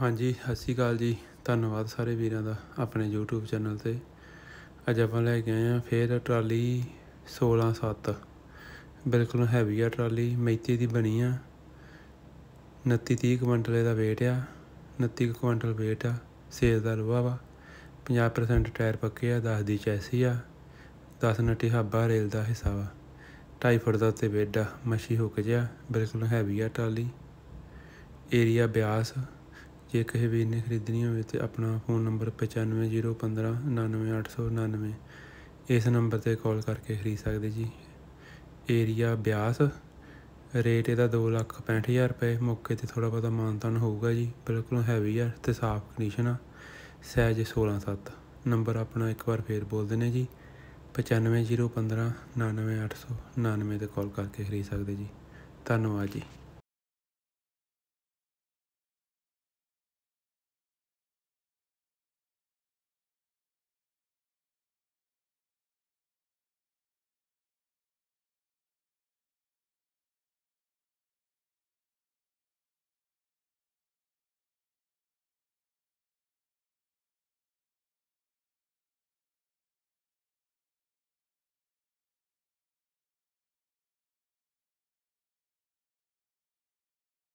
ਹਾਂਜੀ ਸਤਿ ਸ਼੍ਰੀ ਅਕਾਲ ਜੀ ਧੰਨਵਾਦ ਸਾਰੇ ਵੀਰਾਂ ਦਾ ਆਪਣੇ YouTube ਚੈਨਲ ਤੇ ਅੱਜ ਆਪਾਂ ਲੈ ਕੇ ਆਏ ਆ ਫੇਰ ਟਰਾਲੀ 167 ਬਿਲਕੁਲ ਹੈਵੀ ਆ ਟਰਾਲੀ ਮੈਤੀ ਦੀ ਬਣੀ ਆ 29 30 ਕੁਇੰਟਲ ਦਾ weight ਆ 29 ਕੁਇੰਟਲ weight ਆ ਸੇਲ ਦਾ ਰਵਾ ਵਾ 50% ਟਾਇਰ ਪੱਕੇ ਆ 10 ਦੀ ਚੈਸੀ ਆ 10 ਨੱਟੀ ਹਾਬਾ ਰੇਲ ਦਾ ਹਿੱਸਾ ਵਾ 2.5 ਫੁੱਟ ਦਾ ਤੇ ਵੇਡਾ ਹੋ ਹੁੱਕ ਜਿਆ ਬਿਲਕੁਲ ਹੈਵੀ ਆ ਟਰਾਲੀ ਏਰੀਆ ਬਿਆਸ ਜੇ ਕਿਸੇ ਵੀਰ ਨੇ ਖਰੀਦਣੀ ਹੋਵੇ ਤੇ ਆਪਣਾ ਫ਼ੋਨ ਨੰਬਰ 9501599899 ਇਸ ਨੰਬਰ ਤੇ ਕਾਲ ਕਰਕੇ ਖਰੀਦ ਸਕਦੇ ਜੀ ਏਰੀਆ ਬਿਆਸ ਰੇਟ ਇਹਦਾ 265000 ਰੁਪਏ ਮੌਕੇ ਤੇ ਥੋੜਾ ਬਹੁਤਾ ਮਾਨਤਾਨ ਹੋਊਗਾ ਜੀ ਬਿਲਕੁਲ ਹੈਵੀ ਆ ਤੇ ਸਾਫ਼ ਕੰਡੀਸ਼ਨ ਆ ਸਾਈਜ਼ 167 ਨੰਬਰ ਆਪਣਾ ਇੱਕ ਵਾਰ ਫੇਰ ਬੋਲ ਦਿੰਨੇ ਜੀ 9501599899 ਤੇ ਕਾਲ ਕਰਕੇ ਖਰੀਦ ਸਕਦੇ ਜੀ ਧੰਨਵਾਦ ਜੀ